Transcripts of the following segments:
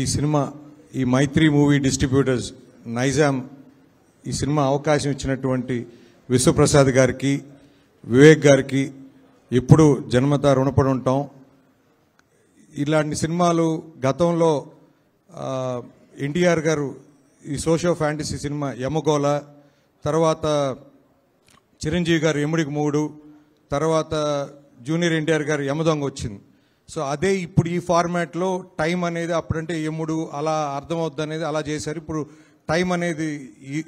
ఈ సినిమా ఈ మైత్రి movie distributors Nizam ఈ సినిమా అవకాశం ఇచ్చినటువంటి విశ్వప్రసాద్ గారికి వివేక్ గారికి ఎప్పుడు జన్మత రుణపడి ఉంటాం ఇలాంటి సినిమాలు గతంలో ఎన్టీఆర్ గారు ఈ సోషో ఫ్యాంటసీ సినిమా యమగోళ తర్వాత చిరంజీవి గారు ఎముడికి మూడు తర్వాత జూనియర్ ఎన్టీఆర్ గారు యమదొంగ వచ్చింది సో అదే ఇప్పుడు ఈ ఫార్మాట్లో టైం అనేది అప్పుడంటే ఎముడు అలా అర్థమవుద్ది అనేది అలా చేశారు ఇప్పుడు టైం అనేది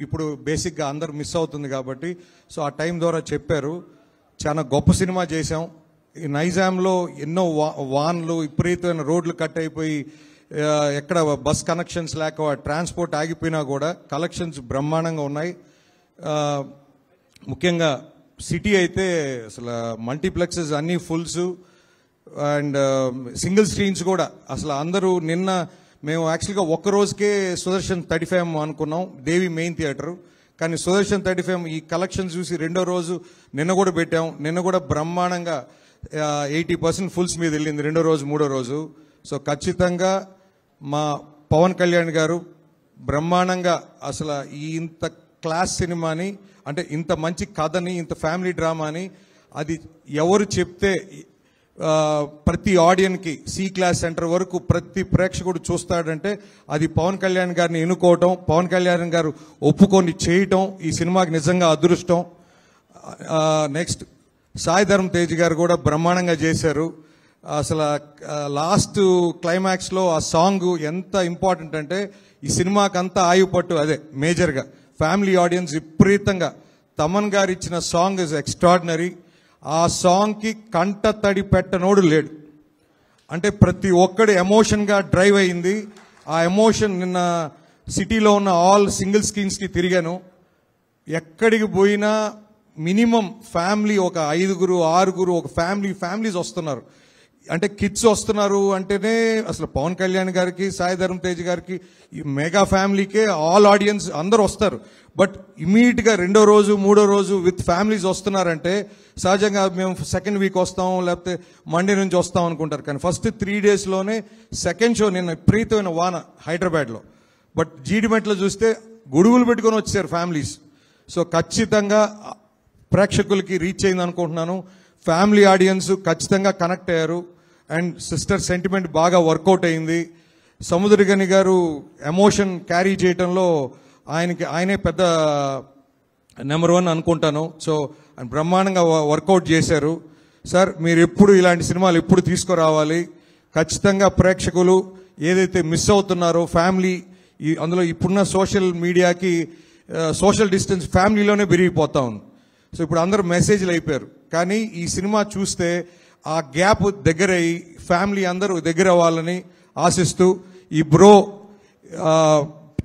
ఇప్పుడు బేసిక్గా అందరు మిస్ అవుతుంది కాబట్టి సో ఆ టైం ద్వారా చెప్పారు చాలా గొప్ప సినిమా చేశాం నైజాంలో ఎన్నో వా వాన్లు విపరీతమైన రోడ్లు కట్ అయిపోయి ఎక్కడ బస్ కనెక్షన్స్ లేక ట్రాన్స్పోర్ట్ ఆగిపోయినా కూడా కలెక్షన్స్ బ్రహ్మాండంగా ఉన్నాయి ముఖ్యంగా సిటీ అయితే అసలు మల్టీప్లెక్సెస్ అన్ని fulls and um, single screens కూడా అసలు అందరూ నిన్న మేము యాక్చువల్గా ఒక్క రోజుకే సుదర్శన్ థర్టీ ఫైవ్ అనుకున్నాం దేవి మెయిన్ థియేటర్ కానీ సుదర్శన్ థర్టీ ఫైవ్ ఈ కలెక్షన్ చూసి రెండో రోజు నిన్న కూడా పెట్టాం నిన్న కూడా బ్రహ్మాండంగా ఎయిటీ పర్సెంట్ ఫుల్స్ మీద వెళ్ళింది రెండో రోజు మూడో రోజు సో ఖచ్చితంగా మా పవన్ కళ్యాణ్ గారు బ్రహ్మాండంగా అసలు ఇంత క్లాస్ సినిమాని అంటే ఇంత మంచి కథని ఇంత ఫ్యామిలీ డ్రామాని అది ఎవరు చెప్తే ప్రతి ఆడియన్కి సి క్లాస్ సెంటర్ వరకు ప్రతి ప్రేక్షకుడు చూస్తాడంటే అది పవన్ కళ్యాణ్ గారిని ఎన్నుకోవటం పవన్ కళ్యాణ్ గారు ఒప్పుకొని చేయటం ఈ సినిమాకి నిజంగా అదృష్టం నెక్స్ట్ సాయి తేజ్ గారు కూడా బ్రహ్మాండంగా చేశారు అసలు లాస్ట్ క్లైమాక్స్లో ఆ సాంగ్ ఎంత ఇంపార్టెంట్ అంటే ఈ సినిమాకంతా ఆయుపట్టు అదే మేజర్గా ఫ్యామిలీ ఆడియన్స్ విపరీతంగా తమన్ గారు ఇచ్చిన సాంగ్ ఇస్ ఎక్స్ట్రాడినరీ ఆ సాంగ్కి కంట తడి పెట్టనోడు లేడు అంటే ప్రతి ఒక్కడు ఎమోషన్గా డ్రైవ్ అయింది ఆ ఎమోషన్ నిన్న సిటీలో ఉన్న ఆల్ సింగిల్ స్క్రీన్స్కి తిరిగాను ఎక్కడికి పోయినా మినిమం ఫ్యామిలీ ఒక ఐదుగురు ఆరుగురు ఒక ఫ్యామిలీ ఫ్యామిలీస్ వస్తున్నారు అంటే కిడ్స్ వస్తున్నారు అంటేనే అసలు పవన్ కళ్యాణ్ గారికి సాయి ధర్మ తేజ్ గారికి ఈ మెగా ఫ్యామిలీకే ఆల్ ఆడియన్స్ అందరు వస్తారు బట్ ఇమీడియట్గా రెండో రోజు మూడో రోజు విత్ ఫ్యామిలీస్ వస్తున్నారంటే సహజంగా మేము సెకండ్ వీక్ వస్తాం లేకపోతే మండే నుంచి వస్తాం అనుకుంటారు కానీ ఫస్ట్ త్రీ డేస్లోనే సెకండ్ షో నిన్న ప్రీతమైన వాన హైదరాబాద్లో బట్ జీడిమెట్లో చూస్తే గొడుగులు పెట్టుకొని వచ్చారు ఫ్యామిలీస్ సో ఖచ్చితంగా ప్రేక్షకులకి రీచ్ అయింది అనుకుంటున్నాను ఫ్యామిలీ ఆడియన్స్ ఖచ్చితంగా కనెక్ట్ అయ్యారు అండ్ సిస్టర్ సెంటిమెంట్ బాగా వర్కౌట్ అయింది సముద్రగని గారు ఎమోషన్ క్యారీ చేయటంలో ఆయనకి ఆయనే పెద్ద నెంబర్ వన్ అనుకుంటాను సో బ్రహ్మాండంగా వర్కౌట్ చేశారు సార్ మీరు ఎప్పుడు ఇలాంటి సినిమాలు ఎప్పుడు తీసుకురావాలి ఖచ్చితంగా ప్రేక్షకులు ఏదైతే మిస్ అవుతున్నారో ఫ్యామిలీ ఈ అందులో ఇప్పుడున్న సోషల్ మీడియాకి సోషల్ డిస్టెన్స్ ఫ్యామిలీలోనే విరిగిపోతా ఉంది సో ఇప్పుడు అందరూ మెసేజ్లు అయిపోయారు కానీ ఈ సినిమా చూస్తే ఆ గ్యాప్ దగ్గరయ్యి ఫ్యామిలీ అందరూ దగ్గర అవ్వాలని ఆశిస్తూ ఈ బ్రో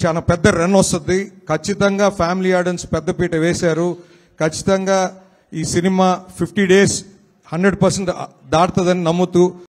చాలా పెద్ద రన్ వస్తుంది ఖచ్చితంగా ఫ్యామిలీ ఆడియన్స్ పెద్దపీట వేశారు ఖచ్చితంగా ఈ cinema fifty days hundred percent దాటుతుందని నమ్ముతూ